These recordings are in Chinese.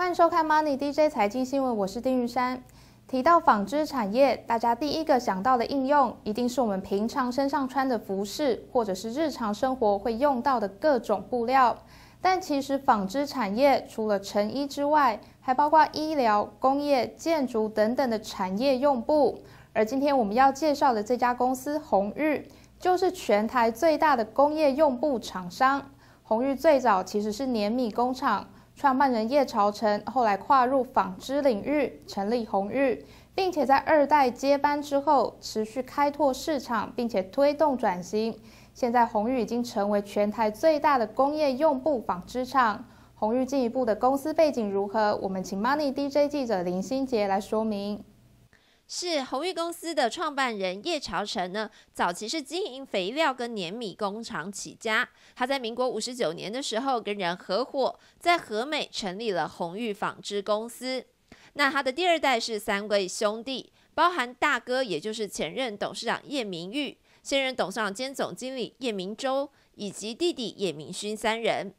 欢迎收看 Money DJ 财经新闻，我是丁玉山。提到纺织产业，大家第一个想到的应用，一定是我们平常身上穿的服饰，或者是日常生活会用到的各种布料。但其实纺织产业除了成衣之外，还包括医疗、工业、建筑等等的产业用布。而今天我们要介绍的这家公司红日，就是全台最大的工业用布厂商。红日最早其实是碾米工厂。创办人叶朝成后来跨入纺织领域，成立红裕，并且在二代接班之后持续开拓市场，并且推动转型。现在红裕已经成为全台最大的工业用布纺织厂。红裕进一步的公司背景如何？我们请 Money DJ 记者林心杰来说明。是红裕公司的创办人叶朝成呢，早期是经营肥料跟碾米工厂起家。他在民国五十九年的时候跟人合伙在和美成立了红裕纺织公司。那他的第二代是三位兄弟，包含大哥也就是前任董事长叶明玉、现任董事长兼总经理叶明洲以及弟弟叶明勋三人。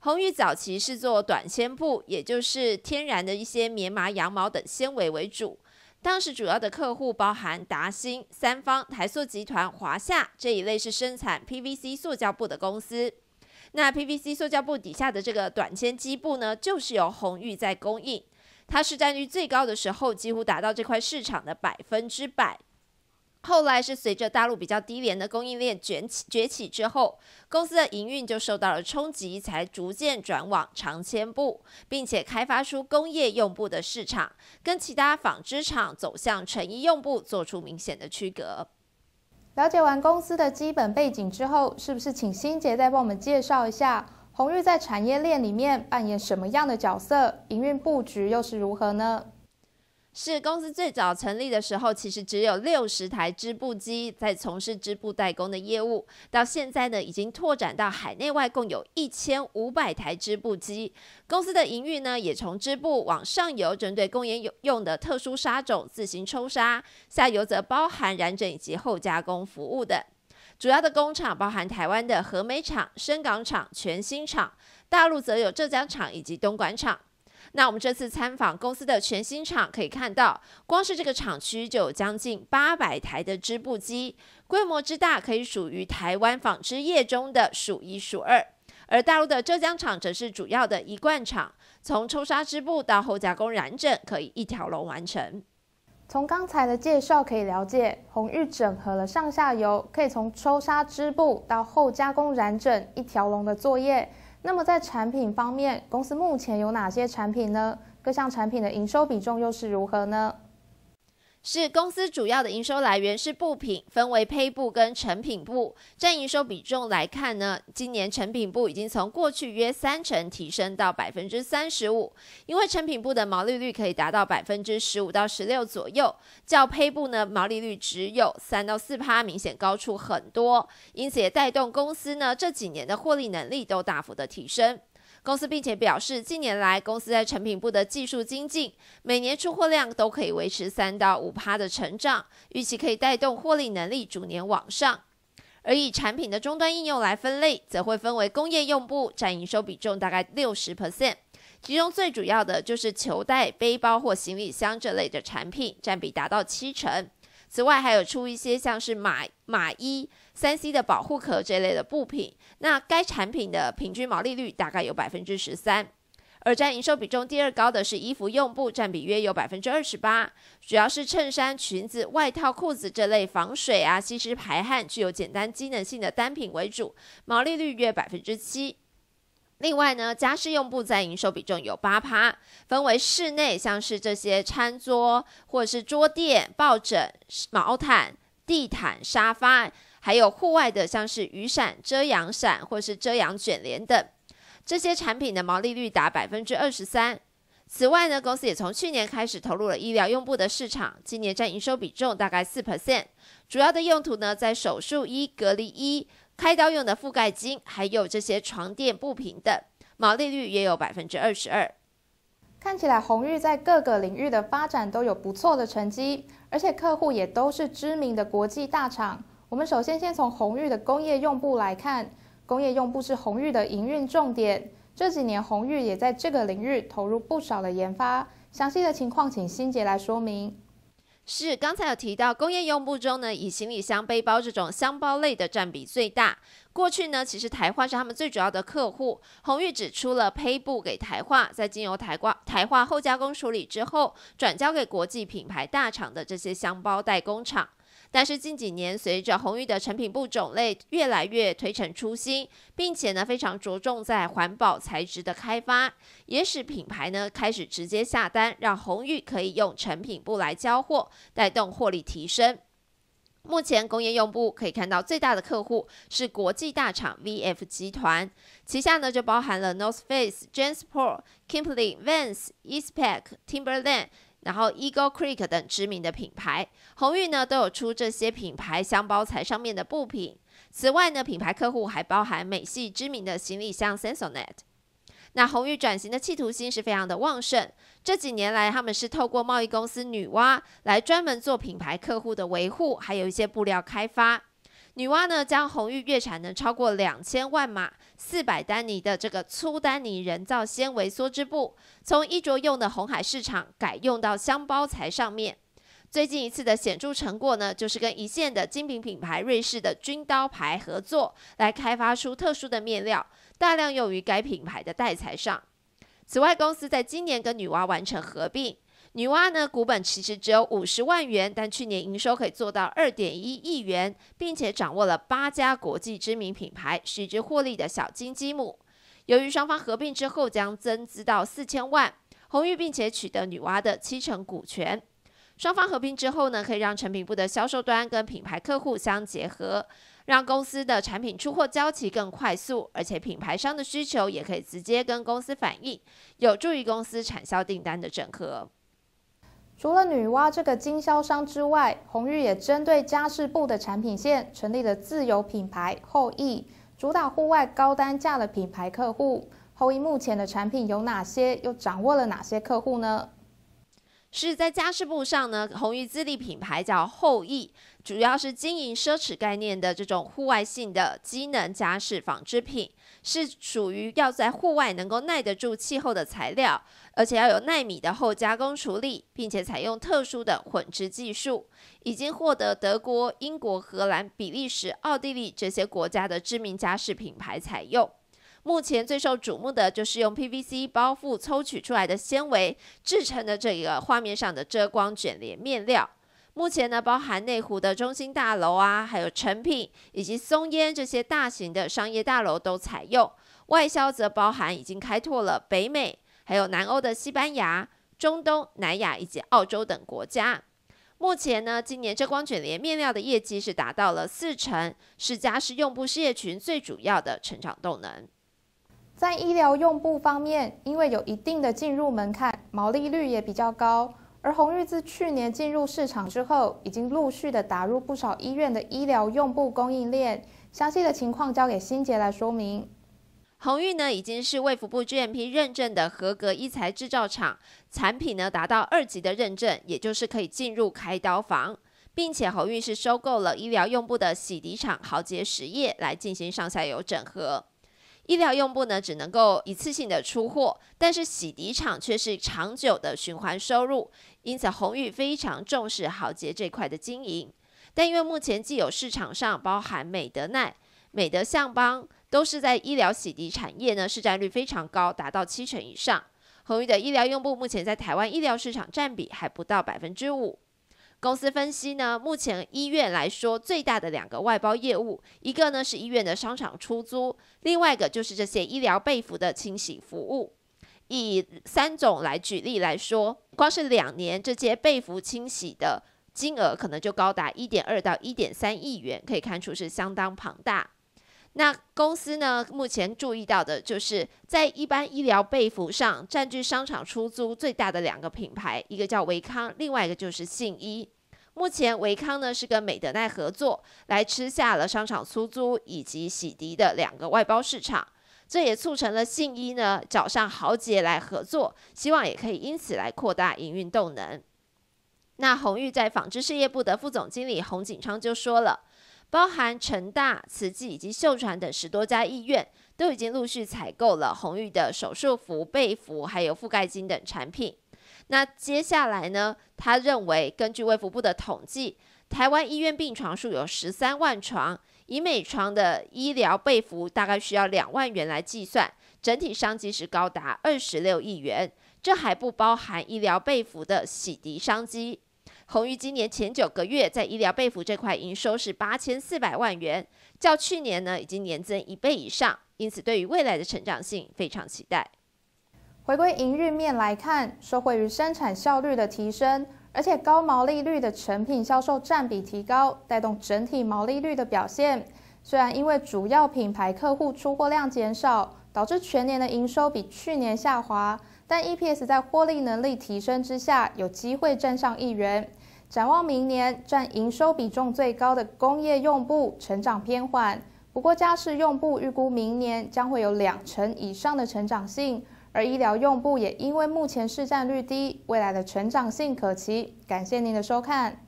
红裕早期是做短纤布，也就是天然的一些棉麻、羊毛等纤维为主。当时主要的客户包含达兴、三方、台塑集团、华夏这一类是生产 PVC 塑胶布的公司。那 PVC 塑胶布底下的这个短纤基布呢，就是由红玉在供应。它是占率最高的时候，几乎达到这块市场的百分之百。后来是随着大陆比较低廉的供应链卷起，崛起之后，公司的营运就受到了冲击，才逐渐转往长纤部，并且开发出工业用布的市场，跟其他纺织厂走向成衣用布做出明显的区隔。了解完公司的基本背景之后，是不是请欣杰再帮我们介绍一下红玉在产业链里面扮演什么样的角色，营运布局又是如何呢？是公司最早成立的时候，其实只有六十台织布机在从事织布代工的业务。到现在呢，已经拓展到海内外共有一千五百台织布机。公司的营运呢，也从织布往上游针对工业用用的特殊纱种自行抽纱，下游则包含染整以及后加工服务等。主要的工厂包含台湾的和美厂、深港厂、全新厂，大陆则有浙江厂以及东莞厂。那我们这次参访公司的全新厂，可以看到，光是这个厂区就有将近八百台的织布机，规模之大，可以属于台湾纺织业中的数一数二。而大陆的浙江厂则是主要的一贯厂，从抽纱织布到后加工染整，可以一条龙完成。从刚才的介绍可以了解，红玉整合了上下游，可以从抽纱织布到后加工染整，一条龙的作业。那么在产品方面，公司目前有哪些产品呢？各项产品的营收比重又是如何呢？是公司主要的营收来源是布品，分为胚布跟成品布。占营收比重来看呢，今年成品布已经从过去约三成提升到百分之三十五，因为成品布的毛利率可以达到百分之十五到十六左右，较胚布呢毛利率只有三到四趴，明显高出很多，因此也带动公司呢这几年的获利能力都大幅的提升。公司并且表示，近年来公司在成品部的技术精进，每年出货量都可以维持三到五趴的成长，预期可以带动获利能力逐年往上。而以产品的终端应用来分类，则会分为工业用部，占营收比重大概六十 percent，其中最主要的就是球袋、背包或行李箱这类的产品，占比达到七成。此外，还有出一些像是马马衣。三 C 的保护壳这类的布品，那该产品的平均毛利率大概有百分之十三，而占营收比重第二高的是衣服用布，占比约有百分之二十八，主要是衬衫、裙子、外套、裤子这类防水啊、吸湿排汗、具有简单机能性的单品为主，毛利率约百分之七。另外呢，家事用布在营收比重有八趴，分为室内像是这些餐桌或者是桌垫、抱枕、毛毯、地毯、沙发。还有户外的，像是雨伞、遮阳伞或是遮阳卷帘等，这些产品的毛利率达百分之二十三。此外呢，公司也从去年开始投入了医疗用布的市场，今年占营收比重大概四 percent。主要的用途呢，在手术衣、隔离衣、开刀用的覆盖巾，还有这些床垫布平等，毛利率也有百分之二十二。看起来红玉在各个领域的发展都有不错的成绩，而且客户也都是知名的国际大厂。我们首先先从鸿玉的工业用布来看，工业用布是鸿玉的营运重点。这几年鸿玉也在这个领域投入不少的研发。详细的情况请新杰来说明。是，刚才有提到工业用布中呢，以行李箱、背包这种箱包类的占比最大。过去呢，其实台化是他们最主要的客户。鸿玉指出了胚布给台化，在经由台挂台化后加工处理之后，转交给国际品牌大厂的这些箱包代工厂。但是近几年，随着红玉的成品布种类越来越推陈出新，并且呢非常着重在环保材质的开发，也使品牌呢开始直接下单，让红玉可以用成品布来交货，带动获利提升。目前工业用布可以看到最大的客户是国际大厂 VF 集团，旗下呢就包含了 North Face、j a n s p o r t Kimberly- Vance、Eastpak、Timberland。然后 Eagle Creek 等知名的品牌，鸿玉呢都有出这些品牌箱包材上面的布品。此外呢，品牌客户还包含美系知名的行李箱 Sensonet。那鸿玉转型的企图心是非常的旺盛。这几年来，他们是透过贸易公司女娲来专门做品牌客户的维护，还有一些布料开发。女娲呢，将红玉月产能超过两千万码四百丹尼的这个粗丹尼人造纤维梭织布，从衣着用的红海市场改用到箱包材上面。最近一次的显著成果呢，就是跟一线的精品品牌瑞士的军刀牌合作，来开发出特殊的面料，大量用于该品牌的带材上。此外，公司在今年跟女娲完成合并。女娲呢，股本其实只有五十万元，但去年营收可以做到二点一亿元，并且掌握了八家国际知名品牌，一只获利的小金积木。由于双方合并之后将增资到四千万，红玉并且取得女娲的七成股权。双方合并之后呢，可以让成品部的销售端跟品牌客户相结合，让公司的产品出货交期更快速，而且品牌商的需求也可以直接跟公司反映，有助于公司产销订单的整合。除了女娲这个经销商之外，红玉也针对家饰部的产品线成立了自有品牌后羿，主打户外高单价的品牌客户。后羿目前的产品有哪些？又掌握了哪些客户呢？是在家饰布上呢，红玉资历品牌叫后羿，主要是经营奢侈概念的这种户外性的机能家饰纺织品，是属于要在户外能够耐得住气候的材料，而且要有耐米的后加工处理，并且采用特殊的混织技术，已经获得德国、英国、荷兰、比利时、奥地利这些国家的知名家饰品牌采用。目前最受瞩目的就是用 PVC 包覆抽取出来的纤维制成的这个画面上的遮光卷帘面料。目前呢，包含内湖的中心大楼啊，还有成品以及松烟这些大型的商业大楼都采用。外销则包含已经开拓了北美，还有南欧的西班牙、中东南亚以及澳洲等国家。目前呢，今年遮光卷帘面料的业绩是达到了四成，是家私用布事业群最主要的成长动能。在医疗用布方面，因为有一定的进入门槛，毛利率也比较高。而红裕自去年进入市场之后，已经陆续的打入不少医院的医疗用布供应链。详细的情况交给新杰来说明。红裕呢已经是卫福部 GMP 认证的合格医材制造厂，产品呢达到二级的认证，也就是可以进入开刀房，并且红裕是收购了医疗用布的洗涤厂豪杰实业来进行上下游整合。医疗用布呢，只能够一次性的出货，但是洗涤厂却是长久的循环收入，因此红玉非常重视豪杰这块的经营。但因为目前既有市场上包含美德奈、美德相邦，都是在医疗洗涤产业呢，市占率非常高，达到七成以上。红玉的医疗用布目前在台湾医疗市场占比还不到百分之五。公司分析呢，目前医院来说最大的两个外包业务，一个呢是医院的商场出租，另外一个就是这些医疗被服的清洗服务。以三种来举例来说，光是两年这些被服清洗的金额可能就高达一点二到一点三亿元，可以看出是相当庞大。那公司呢？目前注意到的就是在一般医疗被服上占据商场出租最大的两个品牌，一个叫维康，另外一个就是信一。目前维康呢是跟美德奈合作来吃下了商场出租以及洗涤的两个外包市场，这也促成了信一呢找上豪杰来合作，希望也可以因此来扩大营运动能。那红玉在纺织事业部的副总经理洪景昌就说了。包含成大、慈济以及秀传等十多家医院，都已经陆续采购了红玉的手术服、被服还有覆盖巾等产品。那接下来呢？他认为，根据卫福部的统计，台湾医院病床数有十三万床，以每床的医疗被服大概需要两万元来计算，整体商机是高达二十六亿元。这还不包含医疗被服的洗涤商机。红裕今年前九个月在医疗被服这块营收是八千四百万元，较去年呢已经年增一倍以上，因此对于未来的成长性非常期待。回归营运面来看，受惠于生产效率的提升，而且高毛利率的成品销售占比提高，带动整体毛利率的表现。虽然因为主要品牌客户出货量减少，导致全年的营收比去年下滑。但 EPS 在获利能力提升之下，有机会站上一元。展望明年，占营收比重最高的工业用布成长偏缓，不过家事用布预估明年将会有两成以上的成长性，而医疗用布也因为目前市占率低，未来的成长性可期。感谢您的收看。